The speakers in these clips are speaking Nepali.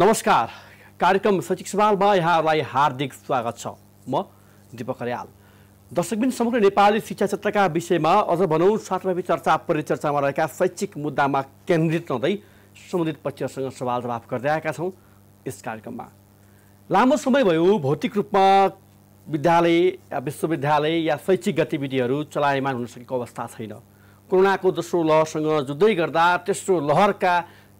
नमस्कार कार्यक्रम सचिक सवालमा यहाँहरूलाई हार्दिक स्वागत छ म दिपक खरियाल दर्शकबिन समग्र नेपाली शिक्षा क्षेत्रका विषयमा अझ भनौँ साथमा चर्चा परिचर्चामा रहेका शैक्षिक मुद्दामा केन्द्रित रहँदै सम्बन्धित पक्षहरूसँग सवाल जवाफ गर्दै आएका छौँ यस कार्यक्रममा लामो समय भयो भौतिक रूपमा विद्यालय या विश्वविद्यालय या शैक्षिक गतिविधिहरू चलायमान हुन सकेको अवस्था छैन कोरोनाको दोस्रो लहरसँग जुझ्दै गर्दा तेस्रो लहरका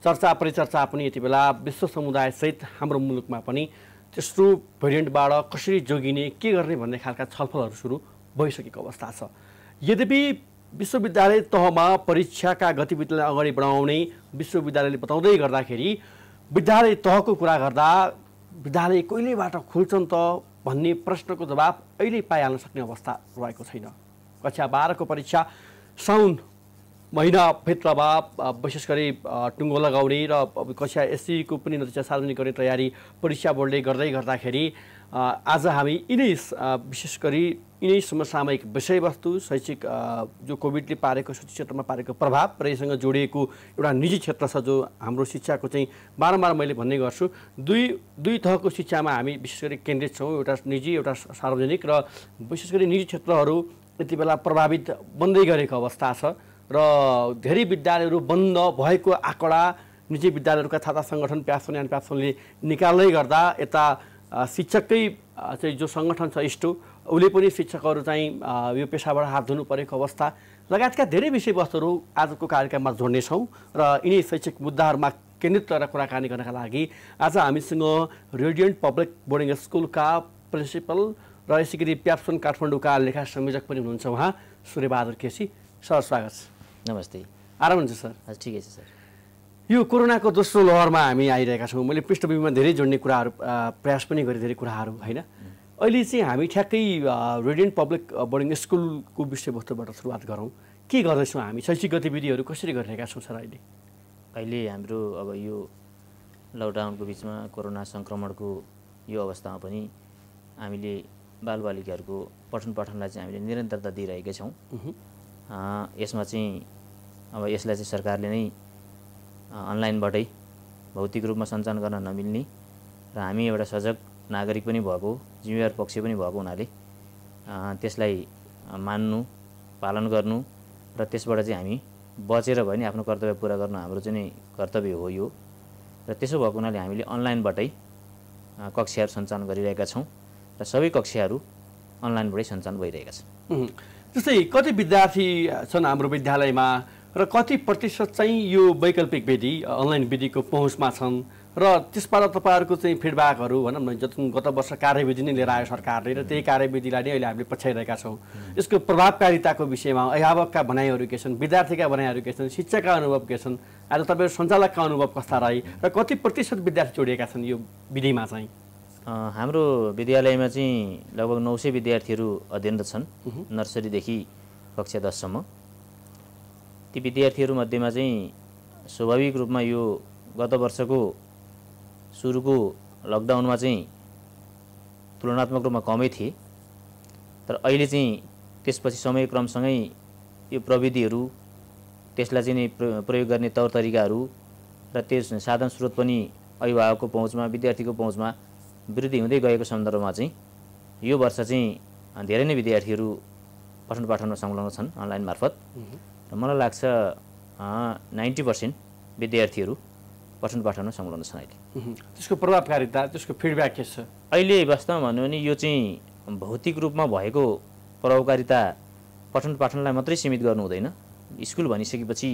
चर्चा परिचर्चा पनि यति बेला विश्व समुदायसहित हाम्रो मुलुकमा पनि त्यस्तो भेरिएन्टबाट कसरी जोगिने के गर्ने भन्ने खालका छलफलहरू सुरु भइसकेको अवस्था छ यद्यपि विश्वविद्यालय तहमा परीक्षाका गतिविधिलाई अगाडि बढाउने विश्वविद्यालयले बताउँदै गर्दाखेरि विद्यालय तहको कुरा गर्दा विद्यालय कहिलेबाट खुल्छन् त भन्ने प्रश्नको जवाब अहिले पाइहाल्न सक्ने अवस्था रहेको छैन कक्षा बाह्रको परीक्षा साउन महिनाभित्रमा विशेष गरी टुङ्गो लगाउने र कक्षा एससीको पनि नतिजा सार्वजनिक गर्ने तयारी परीक्षा बोर्डले गर्दै गर्दाखेरि आज हामी यिनै विशेष गरी यिनै समसामयिक विषयवस्तु शैक्षिक जो कोभिडले पारेको शैक्षिक क्षेत्रमा पारेको प्रभाव र यसँग जोडिएको एउटा निजी क्षेत्र छ जो हाम्रो शिक्षाको चाहिँ बारम्बार मैले भन्ने गर्छु दुई दुई तहको शिक्षामा हामी विशेष गरी केन्द्रित छौँ एउटा निजी एउटा सार्वजनिक र विशेष गरी निजी क्षेत्रहरू यति बेला प्रभावित बन्दै गरेको अवस्था छ र धेरै विद्यालयहरू बन्द भएको आँकडा निजी विद्यालयहरूका छात्र सङ्गठन प्यासन एन्ड प्यासनले निकाल्दै गर्दा यता शिक्षककै चाहिँ जो सङ्गठन छ इष्टु उसले पनि शिक्षकहरू चाहिँ यो पेसाबाट हात धुनु परेको अवस्था लगायतका धेरै विषयवस्तुहरू आजको कार्यक्रममा जोड्नेछौँ र यिनै शैक्षिक मुद्दाहरूमा केन्द्रित रहेर कुराकानी गर्नका लागि आज हामीसँग रेडियन्ट पब्लिक बोर्डिङ स्कुलका प्रिन्सिपल र यसै गरी प्याप्सोन काठमाडौँका लेखा संयोजक पनि हुनुहुन्छ उहाँ सूर्यबहादुर केसी सर स्वागत छ नमस्ते आराम हुन्छ सर हजुर ठिकै छ सर यो कोरोनाको दोस्रो लहरमा हामी आइरहेका छौँ मैले पृष्ठभूमिमा धेरै जोड्ने कुराहरू प्रयास पनि गरेँ धेरै कुराहरू होइन अहिले चाहिँ हामी ठ्याक्कै रेडियन्ट पब्लिक बोर्डिङ स्कुलको विषयवस्तुबाट सुरुवात गरौँ के गर्दैछौँ हामी शैक्षिक गतिविधिहरू कसरी गरिरहेका छौँ सर अहिले अहिले हाम्रो अब यो लकडाउनको बिचमा कोरोना सङ्क्रमणको यो अवस्थामा पनि हामीले बालबालिकाहरूको पठन पठनलाई चाहिँ हामीले निरन्तरता दिइरहेकै छौँ यसमा चाहिँ अब यसलाई चाहिँ सरकारले नै अनलाइनबाटै भौतिक रूपमा सञ्चालन गर्न नमिल्ने र हामी एउटा सजग नागरिक पनि भएको जिम्मेवार पक्ष पनि भएको हुनाले त्यसलाई मान्नु पालन गर्नु र त्यसबाट चाहिँ हामी बचेर भयो नि आफ्नो कर्तव्य पुरा गर्नु हाम्रो चाहिँ कर्तव्य हो यो र त्यसो भएको हुनाले हामीले अनलाइनबाटै कक्षाहरू सञ्चालन गरिरहेका छौँ र सबै कक्षाहरू अनलाइनबाटै सञ्चालन भइरहेका छन् जस्तै कति विद्यार्थी छन् हाम्रो विद्यालयमा र कति प्रतिशत चाहिँ यो वैकल्पिक विधि अनलाइन विधिको पहुँचमा छन् र त्यसबाट तपाईँहरूको चाहिँ फिडब्याकहरू भनौँ न जुन गत वर्ष कार्यविधि नै लिएर आयो सरकारले र त्यही कार्यविधिलाई नै अहिले हामीले पछ्याइरहेका छौँ यसको प्रभावकारिताको विषयमा अभिभावकका भनाइहरू के छन् विद्यार्थीका भनाइहरू के छन् शिक्षाका अनुभव के छन् आज तपाईँहरू सञ्चालकका अनुभव कस्ता रहे र कति प्रतिशत विद्यार्थी जोडिएका छन् यो विधिमा चाहिँ हाम्रो विद्यालयमा चाहिँ लगभग नौ सय विद्यार्थीहरू अध्ययनरत छन् नर्सरीदेखि कक्षा दससम्म ती विद्यार्थीहरूमध्येमा चाहिँ स्वाभाविक रूपमा यो गत वर्षको सुरुको लकडाउनमा चाहिँ तुलनात्मक रूपमा कमै थिए तर अहिले चाहिँ त्यसपछि समयक्रमसँगै यो प्रविधिहरू त्यसलाई चाहिँ प्रयोग गर्ने तौर तरिकाहरू र त्यस साधन स्रोत पनि अभिभावकको पहुँचमा विद्यार्थीको पहुँचमा वृद्धि हुँदै गएको सन्दर्भमा चाहिँ यो वर्ष चाहिँ धेरै नै विद्यार्थीहरू पठन पाठनमा संलग्न छन् अनलाइन मार्फत मलाई लाग्छ नाइन्टी पर्सेन्ट विद्यार्थीहरू पठन पाठनमा संलग्न छन् अहिले त्यसको प्रभावकारिता त्यसको फिडब्याक के छ अहिले वास्तवमा भन्यो भने यो चाहिँ भौतिक रूपमा भएको प्रभावकारिता पठन पाठनलाई मात्रै सीमित गर्नु हुँदैन स्कुल भनिसकेपछि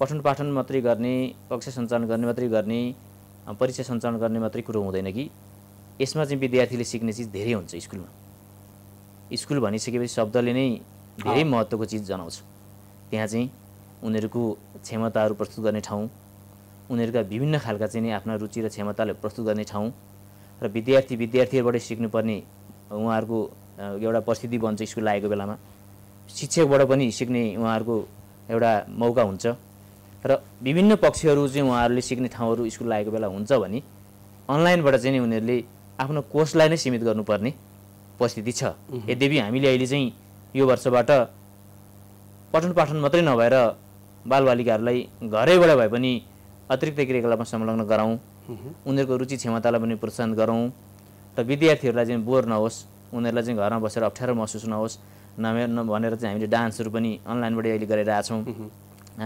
पठन पाठन मात्रै गर्ने कक्षा सञ्चालन गर्ने मात्रै गर्ने परीक्षा सञ्चालन गर्ने मात्रै कुरो हुँदैन कि यसमा चाहिँ विद्यार्थीले सिक्ने चिज धेरै हुन्छ स्कुलमा स्कुल भनिसकेपछि शब्दले नै धेरै महत्त्वको चिज जनाउँछ त्यहाँ चाहिँ उनीहरूको क्षमताहरू प्रस्तुत गर्ने ठाउँ उनीहरूका विभिन्न खालका चाहिँ नि आफ्ना रुचि र क्षमताले प्रस्तुत गर्ने ठाउँ र विद्यार्थी विद्यार्थीहरूबाटै सिक्नुपर्ने उहाँहरूको एउटा परिस्थिति बन्छ स्कुल आएको बेलामा शिक्षकबाट पनि सिक्ने उहाँहरूको एउटा मौका हुन्छ र विभिन्न पक्षहरू चाहिँ उहाँहरूले सिक्ने ठाउँहरू स्कुल आएको बेला हुन्छ भने अनलाइनबाट चाहिँ नि उनीहरूले आफ्नो कोर्सलाई नै सीमित गर्नुपर्ने परिस्थिति छ यद्यपि हामीले अहिले चाहिँ यो वर्षबाट पठन पाठन मात्रै नभएर बालबालिकाहरूलाई घरैबाट भए पनि अतिरिक्त क्रियाकलापमा संलग्न गराउँ उनीहरूको रुचि क्षमतालाई पनि प्रोत्साहन गरौँ र विद्यार्थीहरूलाई चाहिँ बोर नहोस् उनीहरूलाई चाहिँ घरमा बसेर अप्ठ्यारो महसुस नहोस् नभए भनेर चाहिँ हामीले डान्सहरू पनि अनलाइनबाटै अहिले गरिरहेछौँ छौँ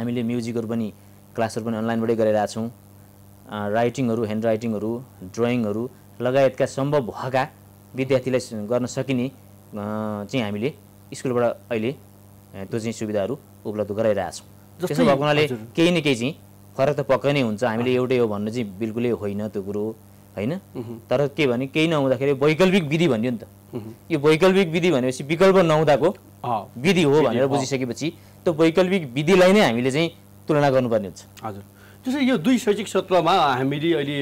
हामीले म्युजिकहरू पनि क्लासहरू पनि अनलाइनबाटै गरिरहेछौँ छौँ राइटिङहरू ह्यान्ड राइटिङहरू ड्रइङहरू लगायतका सम्भव भएका विद्यार्थीलाई गर्न सकिने चाहिँ हामीले स्कुलबाट अहिले त्यो चाहिँ सुविधाहरू उपलब्ध गराइरहेछौँ त्यसो भएको हुनाले केही न केही चाहिँ फरक त पक्कै नै हुन्छ हामीले एउटै हो भन्नु चाहिँ बिल्कुलै होइन त्यो कुरो होइन तर के भने केही नहुँदाखेरि वैकल्पिक विधि भनियो नि त यो वैकल्पिक विधि भनेपछि विकल्प नहुँदाको विधि हो भनेर बुझिसकेपछि त्यो वैकल्पिक विधिलाई नै हामीले चाहिँ तुलना गर्नुपर्ने हुन्छ हजुर जस्तै यो दुई शैक्षिक सत्रमा हामीले अहिले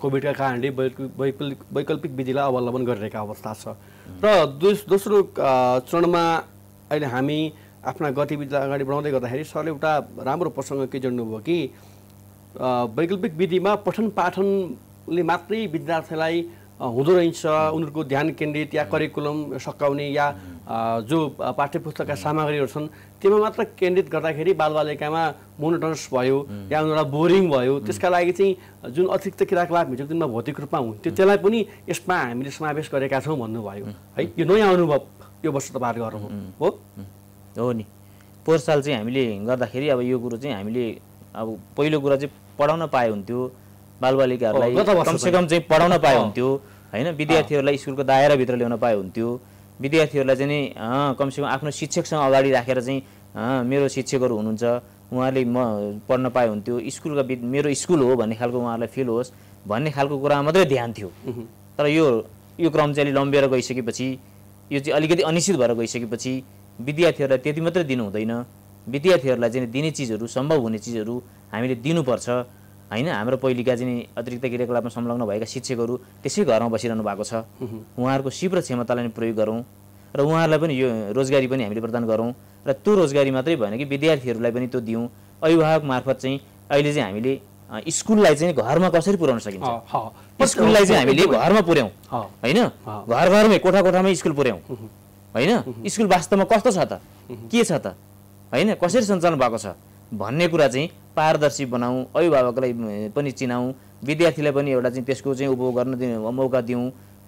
कोभिडका कारणले वैकल्पिक वैकल्पिक विधिलाई अवलम्बन गरिरहेका अवस्था छ र दोस्रो चरणमा अहिले हामी आफ्ना गतिविधिलाई अगाडि बढाउँदै गर्दाखेरि सरले एउटा राम्रो प्रसङ्ग के जोड्नुभयो कि वैकल्पिक विधिमा पठन पाठनले मात्रै विद्यार्थीलाई हुँदो रहेछ उनीहरूको ध्यान केन्द्रित या करिकुलम सकाउने या जो पाठ्य पुस्तकका सामग्रीहरू छन् त्यसमा मात्र केन्द्रित गर्दाखेरि बालबालिकामा मोनोटनस भयो या उनीहरूलाई बोरिङ भयो त्यसका लागि चाहिँ जुन अतिरिक्त क्रियाकलाप हुन्छ दिनमा भौतिक रूपमा हुन्थ्यो त्यसलाई पनि यसमा हामीले समावेश गरेका छौँ भन्नुभयो है यो नयाँ अनुभव यो वर्ष तपाईँहरू गर्नु हो हो नि पोहोर साल चाहिँ हामीले गर्दाखेरि अब यो कुरो चाहिँ हामीले अब पहिलो कुरा चाहिँ पढाउन पाए हुन्थ्यो बालबालिकाहरूलाई कमसेकम चाहिँ पढाउन पाए हुन्थ्यो होइन विद्यार्थीहरूलाई स्कुलको दायराभित्र ल्याउन पाए हुन्थ्यो विद्यार्थीहरूलाई चाहिँ नि कमसेकम आफ्नो शिक्षकसँग अगाडि राखेर चाहिँ मेरो शिक्षकहरू हुनुहुन्छ उहाँले म पढ्न पाए हुन्थ्यो स्कुलका वि मेरो स्कुल हो भन्ने खालको उहाँहरूलाई फिल होस् भन्ने खालको कुरामा मात्रै ध्यान थियो तर यो यो क्रम चाहिँ अलिक लम्बिएर गइसकेपछि यो चाहिँ अलिकति अनिश्चित भएर गइसकेपछि विद्यार्थीहरूलाई त्यति मात्रै दिनु हुँदैन विद्यार्थीहरूलाई चाहिँ दिने चिजहरू सम्भव हुने चिजहरू हामीले दिनुपर्छ होइन हाम्रो पहिलेका चाहिँ अतिरिक्त क्रियाकलापमा संलग्न भएका शिक्षकहरू त्यसै घरमा बसिरहनु भएको छ उहाँहरूको सिप र क्षमतालाई प्रयोग गरौँ र उहाँहरूलाई पनि यो रोजगारी पनि हामीले प्रदान गरौँ र त्यो रोजगारी मात्रै भएन कि विद्यार्थीहरूलाई पनि त्यो दिउँ अभिभावक मार्फत चाहिँ अहिले चाहिँ हामीले स्कुललाई चाहिँ घरमा कसरी पुर्याउन सकिन्छ स्कुललाई चाहिँ हामीले घरमा पुर्याउँ होइन घर घरमै कोठा कोठामै स्कुल पुर्याउँ होइन स्कुल वास्तवमा कस्तो छ त के छ त होइन कसरी सञ्चालन भएको छ भन्ने कुरा चाहिँ पारदर्शी बनाऊ अभिभावकलाई पनि चिनाऊ विद्यार्थीलाई पनि एउटा चाहिँ त्यसको चाहिँ उपभोग गर्न दिउँ मौका दिउँ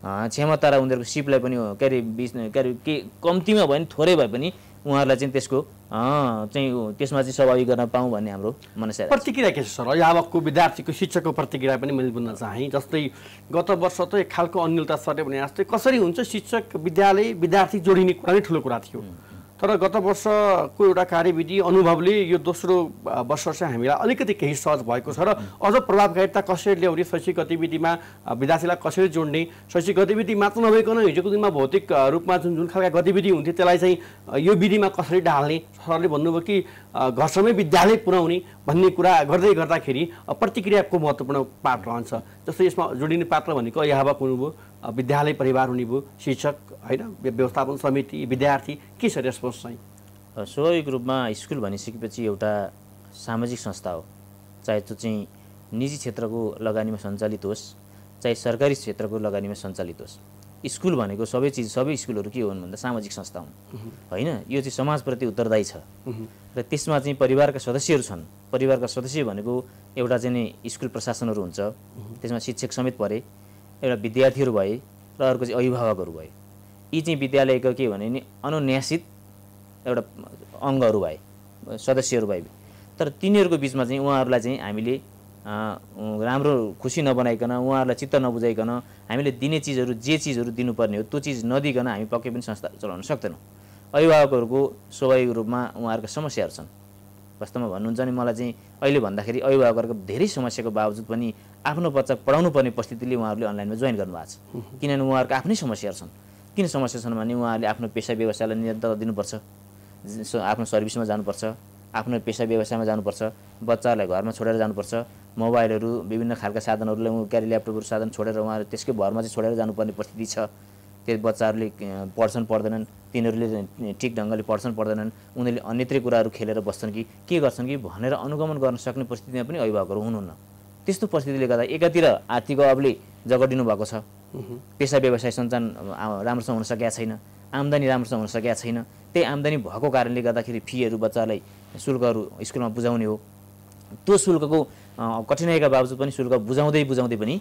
क्षमता र उनीहरूको सिपलाई पनि के अरे बिच के अरे के कम्तीमा भयो भने थोरै भए पनि उहाँहरूलाई चाहिँ त्यसको चाहिँ त्यसमा चाहिँ सहभागी गर्न पाऊँ भन्ने हाम्रो मनसा प्रतिक्रिया के छ सर अभिभावकको विद्यार्थीको शिक्षकको प्रतिक्रिया पनि मैले बुझ्न चाहेँ जस्तै गत वर्ष त एक खालको अन्यलता सर्यो भने जस्तै कसरी हुन्छ शिक्षक विद्यालय विद्यार्थी जोडिने कुरा नै ठुलो कुरा थियो तर गत वर्षको एउटा कार्यविधि अनुभवले यो दोस्रो वर्ष चाहिँ हामीलाई अलिकति केही सहज भएको छ र अझ प्रभावकारिता कसरी ल्याउने शैक्षिक गतिविधिमा विद्यार्थीलाई कसरी जोड्ने शैक्षिक गतिविधि मात्र नभइकन हिजोको दिनमा भौतिक रूपमा जुन जुन खालका गतिविधि हुन्थ्यो त्यसलाई चाहिँ यो विधिमा कसरी ढाल्ने सरले भन्नुभयो कि घरसम्मै विद्यालय पुर्याउने भन्ने कुरा गर्दै गर्दाखेरि प्रतिक्रियाको महत्त्वपूर्ण पात्र रहन्छ जस्तै यसमा जोडिने पात्र भनेको अभावक हुनुभयो विद्यालय परिवार हुने भयो शिक्षक होइन व्यवस्थापन समिति विद्यार्थी के छ रेस्पोन्स चाहिँ स्वाभाविक रूपमा स्कुल भनिसकेपछि एउटा सामाजिक संस्था हो चाहे त्यो चाहिँ निजी क्षेत्रको लगानीमा सञ्चालित होस् चाहे सरकारी क्षेत्रको लगानीमा सञ्चालित होस् स्कुल भनेको सबै चिज सबै स्कुलहरू के हुन् भन्दा सामाजिक संस्था हुन् होइन यो चाहिँ समाजप्रति उत्तरदायी छ र त्यसमा चाहिँ परिवारका सदस्यहरू छन् परिवारका सदस्य भनेको एउटा चाहिँ स्कुल प्रशासनहरू हुन्छ त्यसमा शिक्षक समेत परे एउटा विद्यार्थीहरू भए र अर्को चाहिँ अभिभावकहरू भए यी चाहिँ विद्यालयको के भने नि अनुन्यासित एउटा अङ्गहरू भए सदस्यहरू भए तर तिनीहरूको बिचमा चाहिँ उहाँहरूलाई चाहिँ हामीले राम्रो खुसी नबनाइकन उहाँहरूलाई चित्त नबुझाइकन हामीले दिने चिजहरू जे चिजहरू दिनुपर्ने हो त्यो चिज नदिकन हामी पक्कै पनि संस्था चलाउन सक्दैनौँ अभिभावकहरूको स्वाभाविक रूपमा उहाँहरूको समस्याहरू छन् वास्तवमा भन्नुहुन्छ नि मलाई चाहिँ अहिले भन्दाखेरि अभिभावकहरूको धेरै समस्याको बावजुद पनि आफ्नो बच्चा पढाउनु पर्ने परिस्थितिले उहाँहरूले अनलाइनमा जोइन गर्नुभएको छ किनभने उहाँहरूको आफ्नै समस्याहरू छन् किन समस्या छन् भने उहाँहरूले आफ्नो पेसा व्यवसायलाई निरन्तरता दिनुपर्छ आफ्नो सर्भिसमा जानुपर्छ आफ्नो पेसा व्यवसायमा जानुपर्छ बच्चाहरूलाई घरमा छोडेर जानुपर्छ मोबाइलहरू विभिन्न खालका साधनहरूलाई क्यारी ल्यापटपहरू साधन छोडेर उहाँहरू त्यसकै भरमा चाहिँ छोडेर जानुपर्ने परिस्थिति छ त्यो बच्चाहरूले पढ्छन् पढ्दैनन् तिनीहरूले ठिक ढङ्गले पढ्छन् पढ्दैनन् उनीहरूले अन्यत्रै कुराहरू खेलेर बस्छन् कि के गर्छन् कि भनेर अनुगमन गर्न सक्ने परिस्थितिमा पनि अभिभावकहरू हुनुहुन्न त्यस्तो परिस्थितिले गर्दा एकातिर आर्थिक अभावले जगडिनु भएको छ पेसा व्यवसाय सञ्चालन राम्रोसँग हुन सकेका छैन आम्दानी राम्रोसँग हुन सकेका छैन त्यही आम्दानी भएको कारणले गर्दाखेरि फीहरू बच्चालाई शुल्कहरू स्कुलमा बुझाउने हो त्यो शुल्कको कठिनाइका बावजुद पनि शुल्क बुझाउँदै बुझाउँदै पनि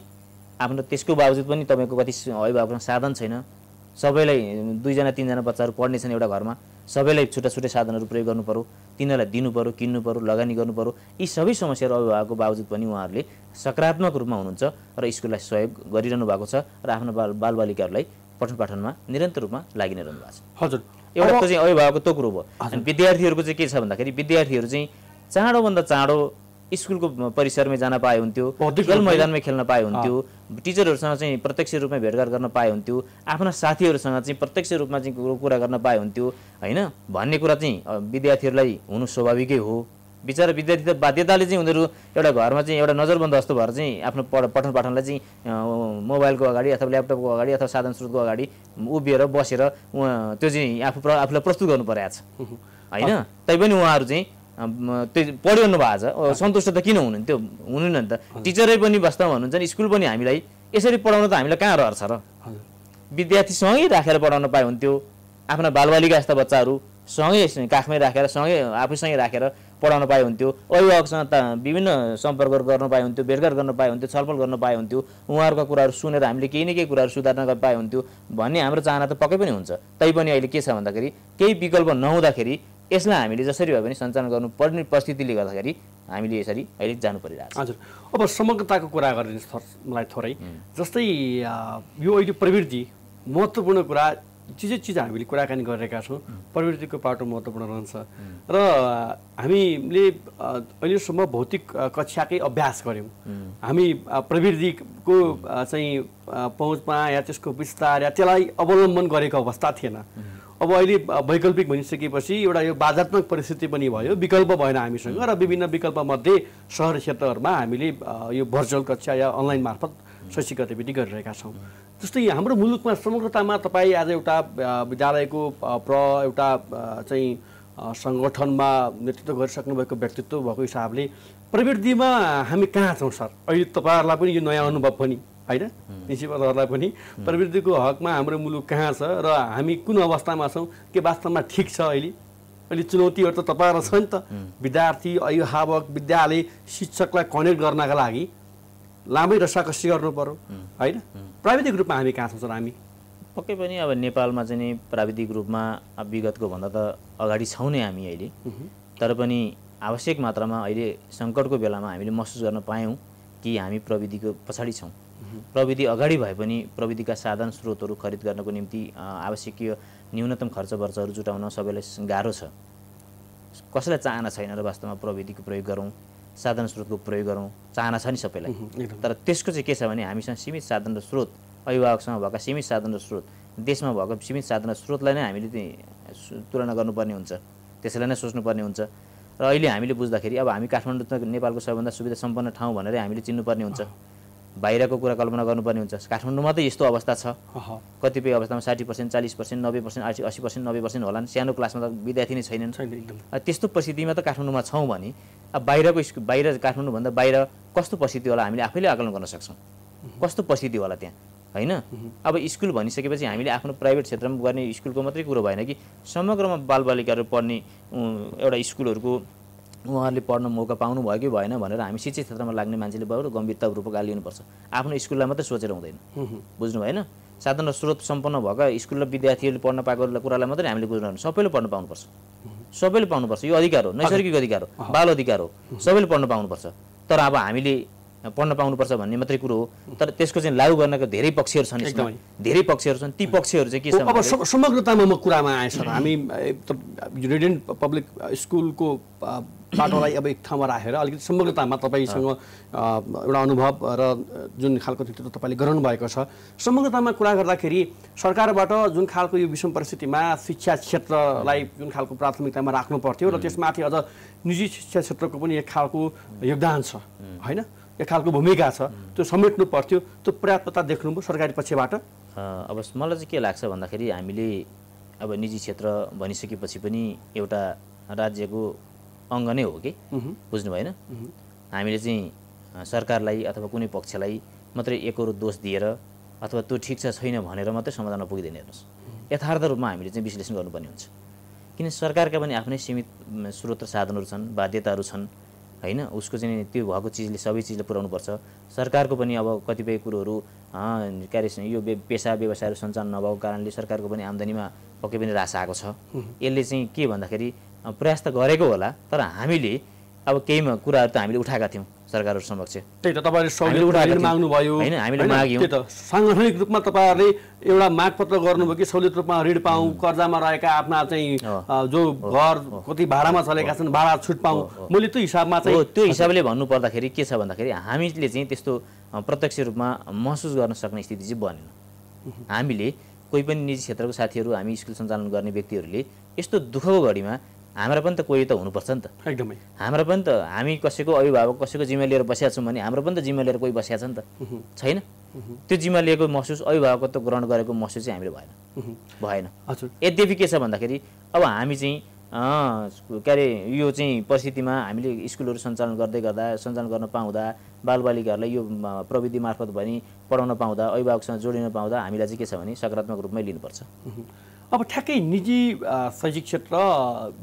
आफ्नो त्यसको बावजुद पनि तपाईँको कति अभिभावकमा साधन छैन सबैलाई दुईजना तिनजना बच्चाहरू पढ्ने छन् एउटा घरमा सबैलाई छुट्टा छुट्टै साधनहरू प्रयोग गर्नु पऱ्यो तिनीहरूलाई दिनु पऱ्यो किन्नु पऱ्यो लगानी गर्नु पऱ्यो यी सबै समस्याहरू अभिभावकको बावजुद पनि उहाँहरूले सकारात्मक रूपमा हुनुहुन्छ र स्कुललाई सहयोग गरिरहनु भएको छ र आफ्नो बाल बालबालिकाहरूलाई पठन पाठनमा निरन्तर रूपमा लागि नै रहनु भएको छ हजुर एउटा चाहिँ अभिभावकको त्यो कुरो भयो विद्यार्थीहरूको चाहिँ के छ भन्दाखेरि विद्यार्थीहरू चाहिँ चाँडोभन्दा चाँडो स्कुलको परिसरमै जान पाए हुन्थ्यो खेल मैदानमै खेल्न पाए हुन्थ्यो टिचरहरूसँग चाहिँ प्रत्यक्ष रूपमा भेटघाट गर्न पाए हुन्थ्यो आफ्ना साथीहरूसँग चाहिँ प्रत्यक्ष रूपमा चाहिँ कुरा गर्न पाए हुन्थ्यो होइन भन्ने कुरा चाहिँ विद्यार्थीहरूलाई हुनु स्वाभाविकै हो बिचरा विद्यार्थी त बाध्यताले चाहिँ उनीहरू एउटा घरमा चाहिँ एउटा नजरबन्द जस्तो भएर चाहिँ आफ्नो पठन पाठनलाई चाहिँ मोबाइलको अगाडि अथवा ल्यापटपको अगाडि अथवा साधन स्रोतको अगाडि उभिएर बसेर उहाँ त्यो चाहिँ आफू आफूलाई प्रस्तुत गर्नु परेको छ होइन तैपनि उहाँहरू चाहिँ त्यो पढिरहनु भएको छ सन्तुष्ट त किन हुनु त्यो हुनु नि त टिचरै पनि वास्तवमा भन्नुहुन्छ नि स्कुल पनि हामीलाई यसरी पढाउन त हामीलाई कहाँ रहर छ र विद्यार्थी सँगै राखेर पढाउन पाए हुन्थ्यो आफ्ना बालबालिका जस्ता बच्चाहरू सँगै काखमै राखेर सँगै आफूसँगै राखेर पढाउन पाए हुन्थ्यो अभिभावकसँग त विभिन्न सम्पर्कहरू गर्न पाए हुन्थ्यो भेटघाट गर्न पाए हुन्थ्यो छलफल गर्न पाए हुन्थ्यो उहाँहरूका कुराहरू सुनेर हामीले केही न केही कुराहरू सुधार्न पाए हुन्थ्यो भन्ने हाम्रो चाहना त पक्कै पनि हुन्छ तैपनि अहिले के छ भन्दाखेरि केही विकल्प नहुँदाखेरि यसलाई हामीले जसरी भए पनि सञ्चालन गर्नुपर्ने परिस्थितिले गर्दाखेरि हामीले यसरी अहिले जानु परिरहेको छ हजुर अब समग्रताको कुरा गरिदिनुहोस् मलाई थोरै जस्तै यो अहिले प्रवृत्ति महत्त्वपूर्ण कुरा चिजै चिज हामीले कुराकानी गरिरहेका छौँ प्रवृत्तिको पाटो महत्त्वपूर्ण रहन्छ र हामीले अहिलेसम्म भौतिक कक्षाकै अभ्यास गऱ्यौँ हामी प्रवृत्तिको चाहिँ पहुँचमा या त्यसको विस्तार या त्यसलाई अवलम्बन गरेको अवस्था थिएन अब अहिले वैकल्पिक भनिसकेपछि एउटा यो बाधात्मक परिस्थिति पनि भयो विकल्प भएन हामीसँग र विभिन्न विकल्पमध्ये सहर क्षेत्रहरूमा हामीले यो भर्चुअल कक्षा या अनलाइन मार्फत शैक्षिक गतिविधि गरिरहेका छौँ जस्तै हाम्रो मुलुकमा समग्रतामा तपाईँ आज एउटा विद्यालयको प्र एउटा चाहिँ सङ्गठनमा नेतृत्व गरिसक्नु भएको व्यक्तित्व भएको हिसाबले प्रवृत्तिमा हामी कहाँ छौँ सर अहिले तपाईँहरूलाई पनि यो नयाँ अनुभव पनि होइन निसीपतहरूलाई पनि प्रवृत्तिको हकमा हाम्रो मुलुक कहाँ छ र हामी कुन अवस्थामा छौँ के वास्तवमा ठिक छ अहिले अहिले चुनौतीहरू त तपाईँहरू छ नि त विद्यार्थी अभिभावक विद्यालय शिक्षकलाई कनेक्ट गर्नका लागि लामै रसाकसी गर्नु पर्यो होइन प्राविधिक रूपमा हामी कहाँ छौँ सर हामी पक्कै पनि अब नेपालमा चाहिँ नि प्राविधिक रूपमा विगतको भन्दा त अगाडि छौँ नै हामी अहिले तर पनि आवश्यक मात्रामा अहिले सङ्कटको बेलामा हामीले महसुस गर्न पायौँ कि हामी प्रविधिको पछाडि छौँ प्रविधि अगाडि भए पनि प्रविधिका साधन स्रोतहरू खरिद गर्नको निम्ति आवश्यकीय न्यूनतम खर्च वर्चहरू जुटाउन सबैलाई गाह्रो छ कसैलाई चाहना छैन र वास्तवमा प्रविधिको प्रयोग गरौँ साधन स्रोतको प्रयोग गरौँ चाहना छ नि सबैलाई तर त्यसको चाहिँ के छ भने हामीसँग सीमित साधन र स्रोत अभिभावकसँग भएका सीमित साधन र स्रोत देशमा भएको सीमित साधन र स्रोतलाई नै हामीले तुलना गर्नुपर्ने हुन्छ त्यसैलाई नै सोच्नुपर्ने हुन्छ र अहिले हामीले बुझ्दाखेरि अब हामी काठमाडौँ त नेपालको सबैभन्दा सुविधा सम्पन्न ठाउँ भनेरै हामीले चिन्नुपर्ने हुन्छ बाहिरको कुरा कल्पना गर्नुपर्ने हुन्छ काठमाडौँ मात्रै यस्तो अवस्था छ कतिपय अवस्थामा साठी पर्सेन्ट चालिस पर्सेन्ट नब्बे पर्सेन्ट असी पर्सेन्ट नब्बे पर्सेन्ट होला सानो क्लासमा त विद्यार्थी नै छैनन् त्यस्तो परिस्थितिमा त काठमाडौँमा छौँ भने अब बाहिरको स्कुल बाहिर काठमाडौँभन्दा बाहिर कस्तो परिस्थिति होला हामीले आफैले आकलन गर्न सक्छौँ कस्तो परिस्थिति होला त्यहाँ होइन अब स्कुल भनिसकेपछि हामीले आफ्नो प्राइभेट क्षेत्रमा गर्ने स्कुलको मात्रै कुरो भएन कि समग्रमा बालबालिकाहरू पढ्ने एउटा स्कुलहरूको उहाँहरूले पढ्न मौका पाउनुभयो कि भएन भनेर हामी शिक्षित क्षेत्रमा लाग्ने मान्छेले बरु गम्भीरता रूपका लिनुपर्छ आफ्नो स्कुललाई मात्रै सोचेर हुँदैन बुझ्नु भएन साधारण स्रोत सम्पन्न भएका स्कुल र विद्यार्थीहरूले पढ्न पाएको कुरालाई मात्रै हामीले बुझ्नु सबैले पढ्न पाउनुपर्छ सबैले पाउनुपर्छ यो अधिकार हो नैसर्गिक अधिकार हो बाल अधिकार हो सबैले पढ्न पाउनुपर्छ तर अब हामीले पढ्न पाउनुपर्छ भन्ने मात्रै कुरो हो तर त्यसको चाहिँ लागू गर्नको धेरै पक्षहरू छन् धेरै पक्षहरू छन् ती पक्षहरू चाहिँ के छ अब समग्रतामा म कुरामा आएँ सर हामी युनाइटेड पब्लिक स्कुलको बाटोलाई अब एक ठाउँमा राखेर अलिकति समग्रतामा तपाईँसँग एउटा अनुभव र जुन खालको नेतृत्व तपाईँले गराउनु भएको छ समग्रतामा कुरा गर्दाखेरि सरकारबाट जुन खालको यो विषम परिस्थितिमा शिक्षा क्षेत्रलाई जुन खालको प्राथमिकतामा राख्नु पर्थ्यो र त्यसमाथि अझ निजी शिक्षा क्षेत्रको पनि एक खालको योगदान छ होइन एक खालको भूमिका छ त्यो समेट्नु पर्थ्यो त्यो पर्याप्तता देख्नुभयो सरकारी पक्षबाट अब मलाई चाहिँ के लाग्छ भन्दाखेरि हामीले अब निजी क्षेत्र भनिसकेपछि पनि एउटा राज्यको अङ्ग नै हो कि बुझ्नु भएन हामीले चाहिँ सरकारलाई अथवा कुनै पक्षलाई मात्रै एकरो दोष दिएर अथवा त्यो ठिक छ छैन भनेर मात्रै समाधानमा पुगिँदैन हेर्नुहोस् यथार्थ रूपमा हामीले चाहिँ विश्लेषण गर्नुपर्ने हुन्छ किन सरकारका पनि आफ्नै सीमित स्रोत र साधनहरू छन् बाध्यताहरू छन् होइन उसको चाहिँ त्यो भएको चिजले सबै चिजले पर्छ सरकारको पनि अब कतिपय कुरोहरू कार्य यो पेसा व्यवसायहरू सञ्चालन नभएको कारणले सरकारको पनि आम्दानीमा पक्कै पनि रास आएको छ यसले चाहिँ के भन्दाखेरि प्रयास त गरेको होला तर हामीले अब केहीमा कुराहरू त हामीले उठाएका थियौँ सरकारहरू समक्ष त्यही त तपाईँले माग्नुभयो होइन हामीले माग्यौँ साङ्गठनिक रूपमा तपाईँहरूले एउटा मागपत्र गर्नुभयो कि सहुलियत रूपमा ऋण पाऊँ कर्जामा रहेका आफ्ना चाहिँ जो घर कति भाडामा चलेका छन् भाडा छुट पाऊँ मैले त्यो हिसाबमा चाहिँ त्यो हिसाबले भन्नु पर्दाखेरि के छ भन्दाखेरि हामीले चाहिँ त्यस्तो प्रत्यक्ष रूपमा महसुस गर्न सक्ने स्थिति चाहिँ बनेन हामीले कोही पनि निजी क्षेत्रको साथीहरू हामी स्कुल सञ्चालन गर्ने व्यक्तिहरूले यस्तो दुःखको घडीमा हाम्रो पनि त कोही त हुनुपर्छ नि त एकदमै हाम्रो पनि त हामी कसैको अभिभावक कसैको जिम्मा लिएर बसिया छौँ भने हाम्रो पनि त जिम्मा लिएर कोही बसिया छ नि त छैन त्यो जिम्मा लिएको महसुस अभिभावकत्व ग्रहण गरेको महसुस चाहिँ हामीले भएन भएन यद्यपि के छ भन्दाखेरि अब हामी चाहिँ के अरे यो चाहिँ परिस्थितिमा हामीले स्कुलहरू सञ्चालन गर्दै गर्दा सञ्चालन गर्न पाउँदा बालबालिकाहरूलाई यो प्रविधि मार्फत भनी पढाउन पाउँदा अभिभावकसँग जोडिन पाउँदा हामीलाई चाहिँ के छ भने सकारात्मक रूपमै लिनुपर्छ अब ठ्याक्कै निजी शैक्षिक क्षेत्र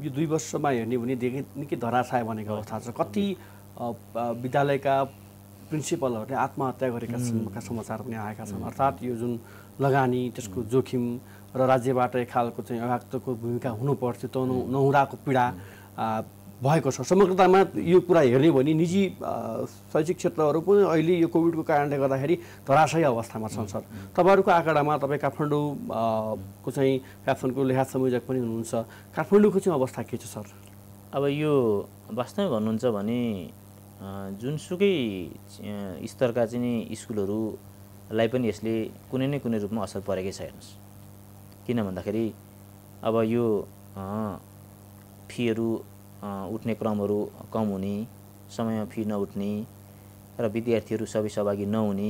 यो दुई वर्षमा हेर्ने भनेदेखि निकै धराशाय भनेको अवस्था छ कति विद्यालयका प्रिन्सिपलहरूले आत्महत्या गरेका समाचार पनि आएका छन् अर्थात् यो जुन लगानी त्यसको जोखिम र राज्यबाट एक खालको चाहिँ अभाक्तको भूमिका हुनुपर्थ्यो त नहुँदाको पीडा भएको छ समग्रतामा यो कुरा हेर्ने भने निजी शैक्षिक क्षेत्रहरू पनि अहिले यो कोभिडको कारणले गर्दाखेरि धराशयी अवस्थामा छन् सर तपाईँहरूको आँकडामा तपाईँ काठमाडौँको चाहिँ काठमाडौँको लेखा संयोजक पनि हुनुहुन्छ काठमाडौँको चाहिँ अवस्था के छ सर अब यो वास्तवमा भन्नुहुन्छ भने जुनसुकै स्तरका चाहिँ स्कुलहरूलाई पनि यसले कुनै न कुनै रूपमा असर परेकै छ हेर्नुहोस् किन भन्दाखेरि अब यो फीहरू उठ्ने क्रमहरू कम हुने समयमा फी नउठ्ने र विद्यार्थीहरू सबै सहभागी नहुने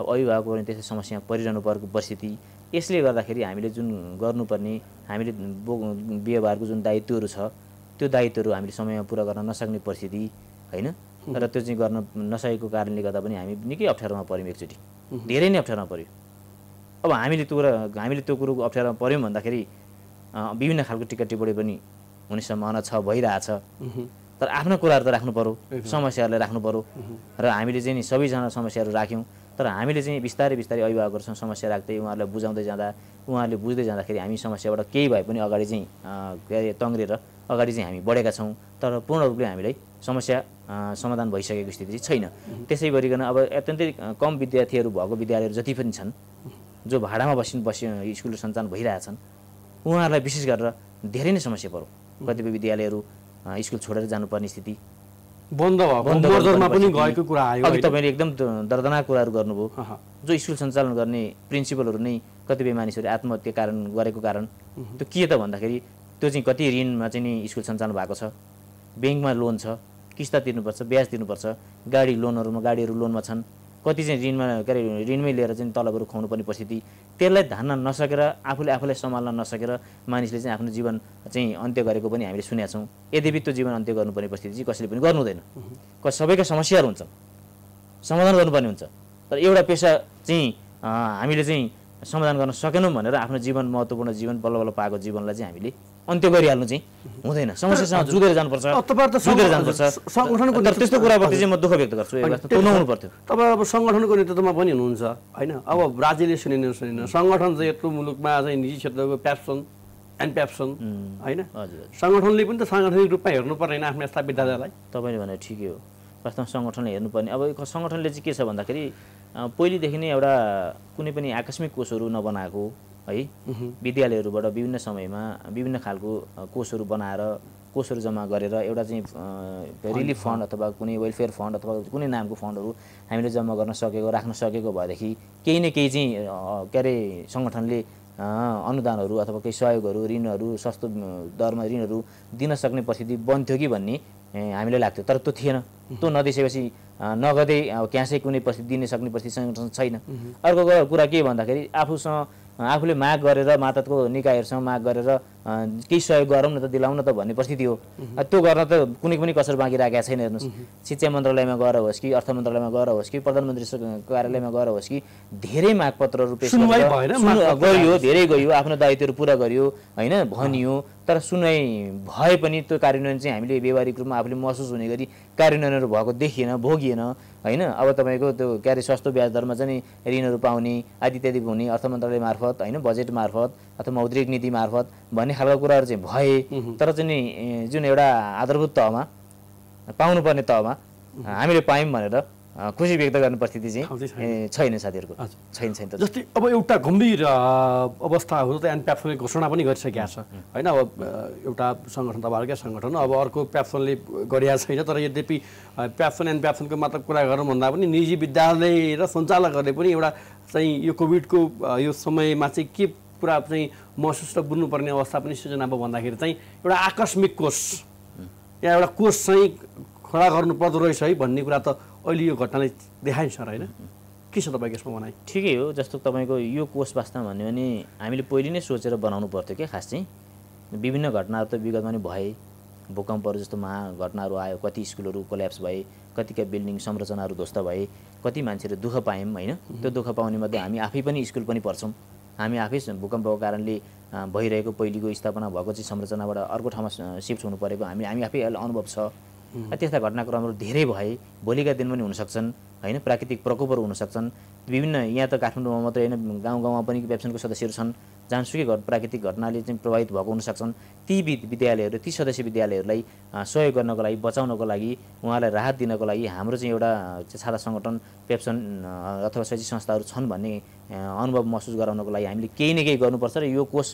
अब अभिभावकहरू त्यस्तो समस्या परिरहनु परेको परिस्थिति यसले गर्दाखेरि हामीले जुन गर्नुपर्ने हामीले बो व्यवहारको जुन दायित्वहरू छ त्यो दायित्वहरू हामीले समयमा पुरा गर्न नसक्ने परिस्थिति होइन र त्यो चाहिँ गर्न नसकेको कारणले गर्दा पनि हामी निकै अप्ठ्यारोमा पऱ्यौँ एकचोटि धेरै नै अप्ठ्यारोमा पऱ्यो अब हामीले त्यो कुरा हामीले त्यो कुरोको अप्ठ्यारोमा पऱ्यौँ भन्दाखेरि विभिन्न खालको टिका टिप्पणी पनि हुने सम्भावना छ भइरहेछ तर आफ्नो कुराहरू त राख्नु पऱ्यो समस्याहरूलाई राख्नु पऱ्यो र हामीले चाहिँ नि सबैजना समस्याहरू राख्यौँ तर हामीले चाहिँ बिस्तारै बिस्तारै अभिभावकहरूसँग समस्या राख्दै उहाँहरूलाई बुझाउँदै जाँदा उहाँहरूले बुझ्दै जाँदाखेरि हामी समस्याबाट केही भए पनि अगाडि चाहिँ के अरे तङ्ग्रेर अगाडि चाहिँ हामी बढेका छौँ तर पूर्ण रूपले हामीलाई समस्या समाधान भइसकेको स्थिति चाहिँ छैन त्यसै गरिकन अब अत्यन्तै कम विद्यार्थीहरू भएको विद्यालयहरू जति पनि छन् जो भाडामा बसि बसि स्कुल सञ्चालन भइरहेछन् उहाँहरूलाई विशेष गरेर धेरै नै समस्या पऱ्यो कतिपय विद्यालयहरू स्कुल छोडेर जानुपर्ने स्थिति बन्द पनि गएको कुरा आयो अघि तपाईँले एकदम दर्दनाक कुराहरू गर्नुभयो जो स्कुल सञ्चालन गर्ने प्रिन्सिपलहरू नै कतिपय मानिसहरूले आत्महत्या कारण गरेको कारण त्यो के त भन्दाखेरि त्यो चाहिँ कति ऋणमा चाहिँ नि स्कुल सञ्चालन भएको छ ब्याङ्कमा लोन छ किस्ता तिर्नुपर्छ ब्याज तिर्नुपर्छ गाडी लोनहरूमा गाडीहरू लोनमा छन् कति चाहिँ ऋणमा के अरे ऋणमै लिएर चाहिँ तलबहरू खुवाउनु पर्ने परिस्थिति त्यसलाई धान्न नसकेर आफूले आफूलाई सम्हाल्न नसकेर मानिसले चाहिँ आफ्नो जीवन चाहिँ अन्त्य गरेको पनि हामीले सुनेका छौँ यद्यपि त्यो जीवन अन्त्य गर्नुपर्ने परिस्थिति चाहिँ कसैले पनि गर्नु हुँदैन सबैका समस्याहरू हुन्छ समाधान गर्नुपर्ने हुन्छ तर एउटा पेसा चाहिँ हामीले चाहिँ समाधान गर्न सकेनौँ भनेर आफ्नो जीवन महत्त्वपूर्ण जीवन बल्ल बल्ल पाएको जीवनलाई चाहिँ हामीले अन्त्य गरिहाल्नु चाहिँ हुँदैन समस्यासँग जुधेर जानुपर्छ जुधेर जानुपर्छ सङ्गठनको तर त्यस्तो कुराप्रति चाहिँ म दुःख व्यक्त गर्छु नहुनु पर्थ्यो तपाईँ अब सङ्गठनको नेतृत्वमा पनि हुनुहुन्छ होइन अब राज्यले सुनेन सुनेन सङ्गठन चाहिँ यत्रो मुलुकमा चाहिँ निजी क्षेत्रको प्याप्सन एन्ड प्याप्सन होइन सङ्गठनले पनि त साङ्गठनिक रूपमा हेर्नु पर्दैन आफ्नो यस्ता विद्यालयलाई तपाईँले भने ठिकै हो वास्तवमा सङ्गठनले हेर्नुपर्ने अब सङ्गठनले चाहिँ के छ भन्दाखेरि पहिलेदेखि नै एउटा कुनै पनि आकस्मिक कोषहरू नबनाएको है विद्यालयहरूबाट विभिन्न समयमा विभिन्न खालको कोषहरू बनाएर कोषहरू जम्मा गरेर एउटा चाहिँ रिलिफ फन्ड अथवा कुनै वेलफेयर फन्ड अथवा कुनै नामको फन्डहरू हामीले जम्मा गर्न सकेको राख्न सकेको भएदेखि केही न केही चाहिँ के अरे सङ्गठनले अनुदानहरू अथवा केही सहयोगहरू ऋणहरू सस्तो दरमा ऋणहरू दिन सक्ने परिस्थिति बन्थ्यो कि भन्ने हामीलाई लाग्थ्यो तर त्यो थिएन त्यो नदिइसकेपछि नगदै क्यासै कुनै परिस्थिति दिन सक्ने परिस्थिति सङ्गठन छैन अर्को कुरा के भन्दाखेरि आफूसँग आफूले माग गरेर मातको निकायहरूसँग माग गरेर केही सहयोग गरौँ न त दिलाउँ न त भन्ने परिस्थिति हो त्यो गर्न त कुनै पनि कसर बाँकी राखेको छैन हेर्नुहोस् शिक्षा मन्त्रालयमा गएर होस् कि अर्थ मन्त्रालयमा गएर होस् कि प्रधानमन्त्री कार्यालयमा गएर होस् कि धेरै मागपत्रहरू पेस गरियो धेरै गयो आफ्नो दायित्वहरू पुरा गरियो होइन भनियो तर सुनाइ भए पनि त्यो कार्यान्वयन चाहिँ हामीले व्यवहारिक रूपमा आफूले महसुस हुने गरी कार्यान्वयनहरू भएको देखिएन भोगिएन होइन अब तपाईँको त्यो के सस्तो ब्याज दरमा चाहिँ ऋणहरू पाउने आदि इत्यादि हुने अर्थ मन्त्रालय मार्फत होइन बजेट मार्फत अथवा मौद्रिक नीति मार्फत भन्ने खालको कुराहरू चाहिँ भए तर चाहिँ नि जुन एउटा आधारभूत तहमा पाउनुपर्ने तहमा हामीले पायौँ भनेर खुसी व्यक्त गर्ने परिस्थिति चाहिँ छैन साथीहरूको छैन छैन जस्तै अब एउटा गम्भीर अवस्था हो त एन घोषणा पनि गरिसकेको छ होइन अब एउटा सङ्गठन तपाईँहरूकै सङ्गठन अब अर्को प्याप्सनले गरिरहेको छैन तर यद्यपि प्याप्सन एन्ड प्याप्सनको मात्र कुरा गरौँ भन्दा पनि निजी विद्यालय र सञ्चालकहरूले पनि एउटा चाहिँ यो कोभिडको यो समयमा चाहिँ के कुरा चाहिँ महसुस र बुझ्नुपर्ने अवस्था पनि सृजना भयो भन्दाखेरि चाहिँ एउटा आकस्मिक कोर्स या एउटा कोर्स चाहिँ खडा गर्नु पर्दो रहेछ है भन्ने कुरा त अहिले यो घटनालाई देखायो सर होइन के छ तपाईँको यसमा भनाइ ठिकै हो जस्तो तपाईँको यो कोष वास्तवमा भन्यो भने हामीले पहिले नै सोचेर बनाउनु पर्थ्यो क्या खास चाहिँ विभिन्न घटनाहरू त विगतमा नै भए भूकम्पहरू जस्तो महा महाघटनाहरू आयो कति स्कुलहरू कोल्याप्स भए कतिका बिल्डिङ संरचनाहरू ध्वस्त भए कति मान्छेहरू दुःख पायौँ होइन त्यो दुःख पाउने मध्ये हामी आफै पनि स्कुल पनि पढ्छौँ हामी आफै भूकम्पको कारणले भइरहेको पहिलेको स्थापना भएको चाहिँ संरचनाबाट अर्को ठाउँमा सिफ्ट हुनु परेको हामी हामी आफै अनुभव छ त्यस्ता घटनाक्रमहरू धेरै भए भोलिका दिन पनि हुनसक्छन् होइन प्राकृतिक प्रकोपहरू हुनसक्छन् विभिन्न यहाँ त काठमाडौँमा मात्रै होइन गाउँ गाउँमा पनि व्यवसायको सदस्यहरू छन् जहाँसुकै घर प्राकृतिक घटनाले चाहिँ प्रभावित भएको हुनसक्छन् ती विद्यालयहरू ती सदस्य विद्यालयहरूलाई सहयोग गर्नको लागि बचाउनको लागि उहाँलाई राहत दिनको लागि हाम्रो चाहिँ एउटा छाता सङ्गठन पेप्सन अथवा शैक्षिक संस्थाहरू छन् भन्ने अनुभव महसुस गराउनको लागि हामीले केही न केही गर्नुपर्छ र यो कोष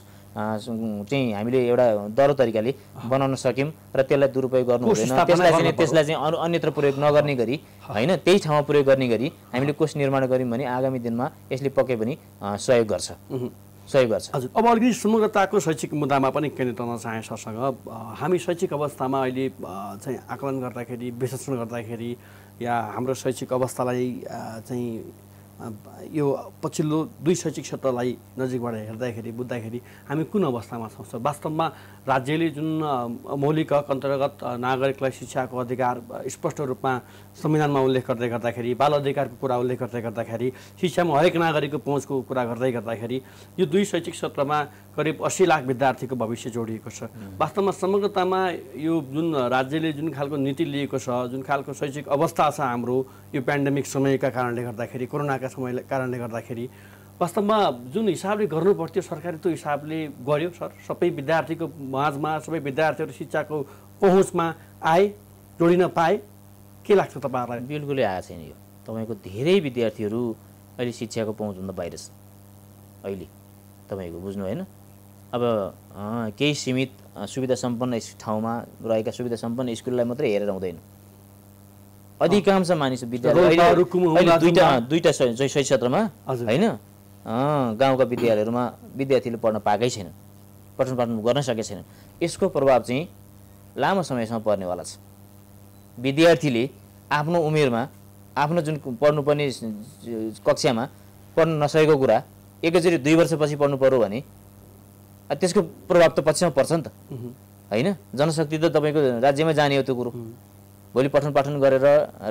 चाहिँ हामीले एउटा दह्रो तरिकाले बनाउन सक्यौँ र त्यसलाई दुरुपयोग गर्नु हुँदैन त्यसलाई चाहिँ त्यसलाई चाहिँ अन्यत्र प्रयोग नगर्ने गरी होइन त्यही ठाउँमा प्रयोग प्रयोग गर्ने गरी हामीले कोष निर्माण गऱ्यौँ भने आगामी दिनमा यसले पक्कै पनि सहयोग गर्छ सहयोग गर्छ हजुर अब अलिकति समग्रताको शैक्षिक मुद्दामा पनि केन्द्रित गर्न चाहे सरसँग हामी शैक्षिक अवस्थामा अहिले चाहिँ आकलन गर्दाखेरि विश्लेषण गर्दाखेरि या हाम्रो शैक्षिक अवस्थालाई चाहिँ यो पछिल्लो दुई शैक्षिक क्षेत्रलाई नजिकबाट हेर्दाखेरि बुझ्दाखेरि हामी कुन अवस्थामा छौँ वास्तवमा राज्यले जुन मौलिक हक अन्तर्गत नागरिकलाई शिक्षाको अधिकार स्पष्ट रूपमा संविधानमा उल्लेख गर्दै गर्दाखेरि बाल अधिकारको कुरा उल्लेख गर्दै गर्दाखेरि शिक्षामा हरेक नागरिकको पहुँचको कुरा गर्दै गर्दाखेरि यो दुई शैक्षिक क्षेत्रमा करिब अस्सी लाख विद्यार्थीको भविष्य जोडिएको छ वास्तवमा समग्रतामा यो जुन राज्यले जुन खालको नीति लिएको छ जुन खालको शैक्षिक अवस्था छ हाम्रो यो पेन्डेमिक समयका कारणले गर्दाखेरि कोरोनाका समय कारणले गर्दाखेरि वास्तवमा जुन हिसाबले गर्नु पर्थ्यो सरकारले त्यो हिसाबले गर्यो सर सबै विद्यार्थीको माझमा सबै विद्यार्थीहरू शिक्षाको पहुँचमा आए जोडिन पाए के लाग्छ तपाईँहरूलाई बिल्कुलै आएको छैन यो तपाईँको धेरै विद्यार्थीहरू अहिले शिक्षाको पहुँचभन्दा बाहिर छ अहिले तपाईँको बुझ्नु होइन अब केही सीमित सुविधा सम्पन्न ठाउँमा रहेका सुविधा सम्पन्न स्कुललाई मात्रै हेरेर हुँदैन अधिकांश मानिस विद्यालय दुईवटा शैक्षिक क्षेत्रमा होइन गाउँका विद्यालयहरूमा विद्यार्थीले पढ्न पाएकै छैन पठन पाठन गर्न सकेका छैन यसको प्रभाव चाहिँ लामो समयसम्म पर्नेवाला छ विद्यार्थीले आफ्नो उमेरमा आफ्नो जुन पढ्नुपर्ने कक्षामा पढ्न नसकेको कुरा एकैचोटि दुई वर्षपछि पढ्नु पऱ्यो भने त्यसको प्रभाव त पछिमा पर्छ नि त होइन जनशक्ति त तपाईँको राज्यमै जाने हो त्यो कुरो भोलि पठन पाठन गरेर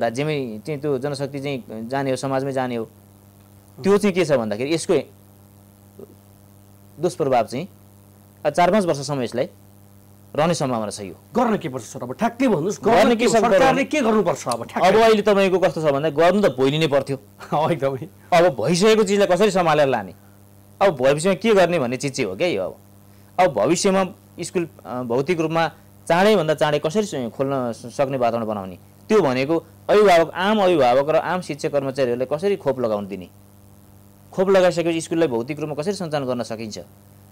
राज्यमै चाहिँ त्यो जनशक्ति चाहिँ जाने हो समाजमै जाने हो त्यो चाहिँ के छ भन्दाखेरि यसको दुष्प्रभाव चाहिँ चार पाँच वर्षसम्म यसलाई रहने सम्भावना छ यो गर्न के पर्छ सर अब ठ्याक्कै भन्नुहोस् गर्न के सरकारले के गर्नुपर्छ अब अब अहिले तपाईँको कस्तो छ भन्दा गर्नु त भोलि नै पर्थ्यो एकदमै अब भइसकेको चिजलाई कसरी सम्हालेर लाने अब भविष्यमा के गर्ने भन्ने चिज चाहिँ हो क्या यो अब अब भविष्यमा स्कुल भौतिक रूपमा चाँडैभन्दा चाँडै कसरी खोल्न सक्ने वातावरण बनाउने त्यो भनेको अभिभावक आम अभिभावक र आम शिक्षक कर्मचारीहरूलाई कसरी खोप लगाउन दिने खोप लगाइसकेपछि स्कुललाई भौतिक रूपमा कसरी सञ्चालन गर्न सकिन्छ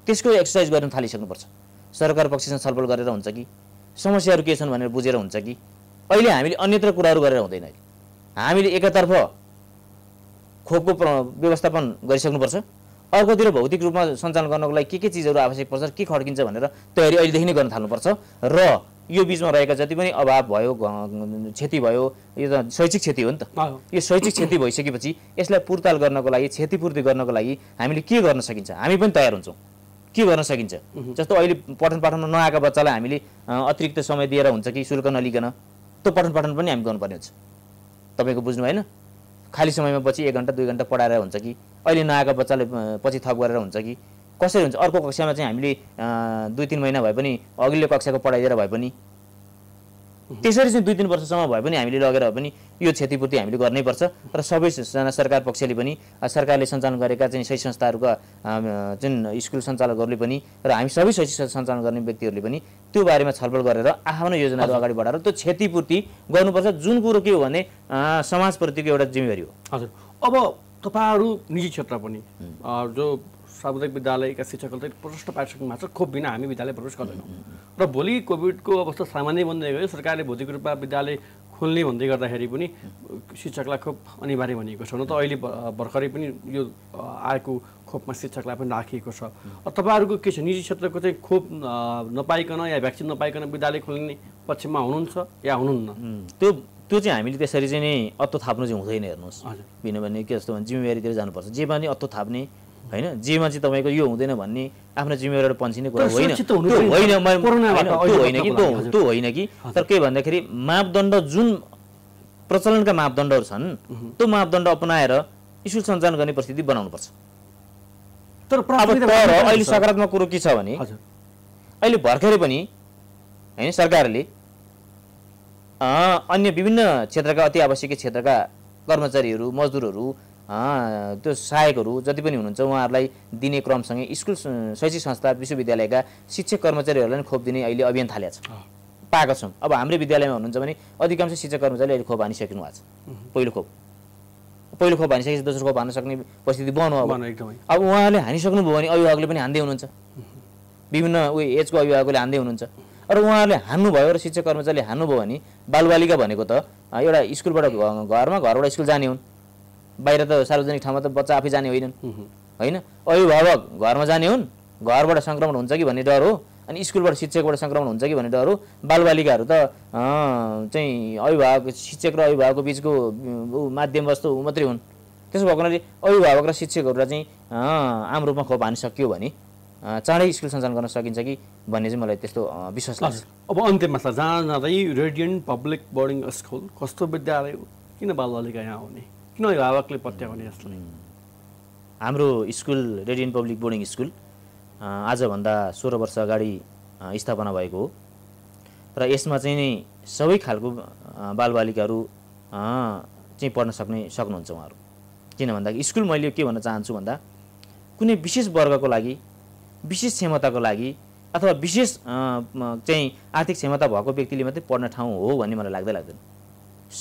त्यसको एक्सर्साइज गर्न थालिसक्नुपर्छ सरकार पक्षसँग छलफल गरेर हुन्छ कि समस्याहरू के छन् भनेर बुझेर हुन्छ कि अहिले हामीले अन्यत्र कुराहरू गरेर हुँदैन हामीले एकातर्फ खोपको व्यवस्थापन गरिसक्नुपर्छ अर्कोतिर भौतिक रूपमा सञ्चालन गर्नको लागि के के चिजहरू आवश्यक पर्छ के खड्किन्छ भनेर तयारी अहिलेदेखि नै गर्न थाल्नुपर्छ र यो बिचमा रहेका जति पनि अभाव भयो क्षति भयो यो त शैक्षिक क्षति हो नि त यो शैक्षिक क्षति भइसकेपछि यसलाई पुर्ताल गर्नको लागि क्षतिपूर्ति गर्नको लागि हामीले के गर्न सकिन्छ हामी पनि तयार हुन्छौँ के गर्न सकिन्छ जस्तो अहिले पठन पाठनमा नआएका बच्चालाई हामीले अतिरिक्त समय दिएर हुन्छ कि शुल्क नलिकन त्यो पठन पाठन पनि हामी गर्नुपर्ने हुन्छ तपाईँको बुझ्नु भएन खाली समयमा पछि एक घन्टा दुई घन्टा पढाएर हुन्छ कि अहिले नआएको बच्चाले पछि थप गरेर हुन्छ कि कसरी हुन्छ अर्को कक्षामा चाहिँ हामीले दुई तिन महिना भए पनि अघिल्लो कक्षाको पढाइदिएर भए पनि त्यसरी चाहिँ दुई तिन वर्षसम्म भए पनि हामीले लगेर पनि यो क्षतिपूर्ति हामीले गर्नैपर्छ र सबैजना सरकार पक्षले पनि सरकारले सञ्चालन गरेका चाहिँ शैक्षिक संस्थाहरूका जुन स्कुल सञ्चालकहरूले पनि र हामी सबै शैक्षिक सञ्चालन गर्ने व्यक्तिहरूले पनि त्यो बारेमा छलफल गरेर आफ्नो योजनाहरू अगाडि बढाएर त्यो क्षतिपूर्ति गर्नुपर्छ जुन कुरो के हो भने समाजप्रतिको एउटा जिम्मेवारी हो हजुर अब तपाईँहरू निजी क्षेत्र पनि जो सामुदायिक विद्यालयका शिक्षकहरूले प्रशस्त पाठ्यक्रम मात्र खोप बिना हामी विद्यालय प्रवेश गर्दैनौँ र भोलि कोभिडको अवस्था सामान्य बन्दै गयो सरकारले भौतिक रूपमा विद्यालय खोल्ने भन्दै गर्दाखेरि पनि शिक्षकलाई खोप अनिवार्य भनिएको छ हुन त अहिले भर्खरै पनि यो आएको खोपमा शिक्षकलाई पनि राखिएको छ तपाईँहरूको के छ निजी क्षेत्रको चाहिँ खोप नपाइकन या भ्याक्सिन नपाइकन विद्यालय खोल्ने पक्षमा हुनुहुन्छ या हुनुहुन्न त्यो त्यो चाहिँ हामीले त्यसरी चाहिँ नि अत्तो थाप्नु चाहिँ हुँदैन हेर्नुहोस् किनभने के जस्तो भने जिम्मेवारीतिर जानुपर्छ जे पनि अत्तो थाप्ने होइन जेमा चाहिँ तपाईँको यो हुँदैन भन्ने आफ्नो जिम्मेवारी पन्छिने कुरा होइन होइन कि त्यो होइन कि तर के भन्दाखेरि मापदण्ड जुन प्रचलनका मापदण्डहरू छन् त्यो मापदण्ड अपनाएर स्कुल सञ्चालन गर्ने परिस्थिति बनाउनुपर्छ तर अहिले सकारात्मक कुरो के छ भने अहिले भर्खरै पनि होइन सरकारले अन्य विभिन्न क्षेत्रका अति आवश्यक क्षेत्रका कर्मचारीहरू मजदुरहरू त्यो सहायकहरू जति पनि हुनुहुन्छ उहाँहरूलाई दिने क्रमसँगै स्कुल शैक्षिक संस्था विश्वविद्यालयका शिक्षक कर्मचारीहरूलाई पनि खोप दिने अहिले अभियान थालेको छ पाएको छौँ अब हाम्रै विद्यालयमा हुनुहुन्छ भने अधिकांश शिक्षक कर्मचारीले अहिले खोप हानिसक्नु भएको छ पहिलो खोप पहिलो खोप हानिसकेपछि दोस्रो खोप हान्न सक्ने परिस्थिति बनाउनु अब अब उहाँहरूले हानिसक्नुभयो भने अभिभावकले पनि हान्दै हुनुहुन्छ विभिन्न उयो एजको अभिभावकले हान्दै हुनुहुन्छ र उहाँहरूले हान्नुभयो र शिक्षक कर्मचारीले हान्नुभयो भने बालबालिका भनेको त एउटा स्कुलबाट घरमा घरबाट स्कुल जाने हुन् बाहिर त सार्वजनिक ठाउँमा त बच्चा आफै जाने होइनन् होइन अभिभावक घरमा जाने हुन् घरबाट सङ्क्रमण हुन्छ कि भन्ने डर हो अनि स्कुलबाट शिक्षकबाट सङ्क्रमण हुन्छ कि भन्ने डर हो बालबालिकाहरू त चाहिँ अभिभावक शिक्षक र अभिभावकको बिचको माध्यम वस्तु मात्रै हुन् त्यसो भएको हुनाले अभिभावक र शिक्षकहरूलाई चाहिँ आम रूपमा खोप हान्न सकियो भने चाँडै स्कुल सञ्चालन गर्न सकिन्छ कि भन्ने चाहिँ मलाई त्यस्तो विश्वास लाग्छ अब अन्त्यमा छ जहाँ जाँदै रेडियन्ट पब्लिक बोर्डिङ स्कुल कस्तो विद्यालय हो किन बालबालिका यहाँ आउने आफ्नो अभिभावकले पत्याउने यसलाई हाम्रो school radiant public boarding school आजभन्दा सोह्र वर्ष अगाडि स्थापना भएको हो र यसमा चाहिँ सबै खालको बालबालिकाहरू चाहिँ पढ्न सक्ने सक्नुहुन्छ उहाँहरू किन भन्दाखेरि स्कुल मैले के भन्न चाहन्छु भन्दा कुनै विशेष वर्गको लागि विशेष क्षमताको लागि अथवा विशेष चाहिँ आर्थिक क्षमता भएको व्यक्तिले मात्रै पढ्ने ठाउँ हो भन्ने मलाई लाग्दै लाग्दैन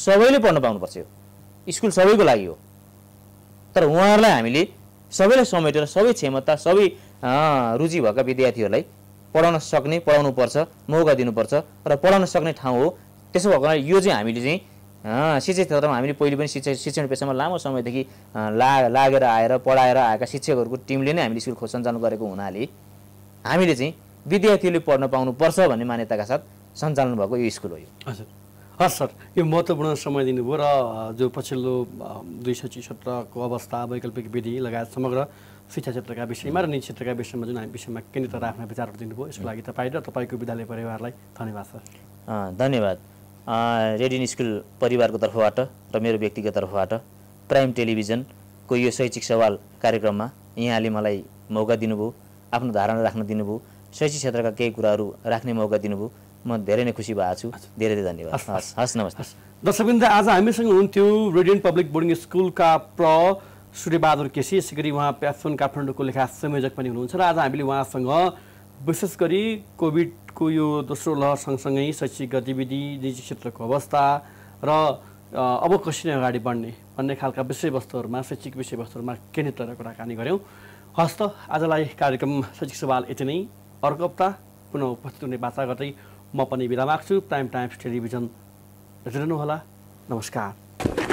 सबैले पढ्न पाउनुपर्छ यो स्कुल सबैको लागि हो तर उहाँहरूलाई हामीले सबैलाई समेटेर सबै क्षमता सबै रुचि भएका विद्यार्थीहरूलाई पढाउन सक्ने पढाउनु पर्छ मौका दिनुपर्छ र पढाउन सक्ने ठाउँ हो त्यसो भएको कारणले यो चाहिँ हामीले चाहिँ शिक्षा क्षेत्रमा हामीले पहिले पनि शिक्षा शिक्षण पेसामा लामो समयदेखि ला लागेर आएर पढाएर आएका शिक्षकहरूको टिमले नै हामीले स्कुल सञ्चालन गरेको हुनाले हामीले चाहिँ विद्यार्थीले पढ्न पाउनुपर्छ भन्ने मान्यताका साथ सञ्चालन भएको यो स्कुल हो यो हजुर हस् सर यो महत्त्वपूर्ण समय दिनुभयो र जो पछिल्लो दुई सय क्षेत्रको अवस्था वैकल्पिक विधि लगायत समग्र शिक्षा क्षेत्रका विषयमा र निजी क्षेत्रका विषयमा जुन हामी विषयमा केन्द्रित राख्न विचारहरू दिनुभयो यसको लागि तपाईँ र तपाईँको विद्यालय परिवारलाई धन्यवाद सर धन्यवाद रेडियन स्कुल परिवारको तर्फबाट र मेरो व्यक्तिगत तर्फबाट प्राइम टेलिभिजनको यो शैक्षिक सवाल कार्यक्रममा यहाँले मलाई मौका दिनुभयो आफ्नो धारणा राख्न दिनुभयो शैक्षिक क्षेत्रका केही कुराहरू राख्ने मौका दिनुभयो म धेरै नै खुसी भएको छु धेरै धेरै धन्यवाद हस् हस् नमस्ते आज हामीसँग हुनुहुन्थ्यो रेडियन पब्लिक बोर्डिङ स्कुलका प्र सूर्यबहादुर केसी यसै गरी उहाँ प्यासन काठमाडौँको लेखा संयोजक पनि हुनुहुन्छ र आज हामीले उहाँसँग विशेष गरी कोभिडको यो दोस्रो लहर सँगसँगै शैक्षिक गतिविधि निजी क्षेत्रको अवस्था र अब कसरी अगाडि बढ्ने भन्ने खालका विषयवस्तुहरूमा शैक्षिक विषयवस्तुहरूमा केन्द्रित रहेर कुराकानी गऱ्यौँ हस्त आजलाई कार्यक्रम शैक्षिक सवाल यति नै अर्को हप्ता पुनः उपस्थित हुने बाचा गर्दै म पनि बिदा माग्छु प्राइम टाइम्स टेलिभिजन हेरिरहनुहोला नमस्कार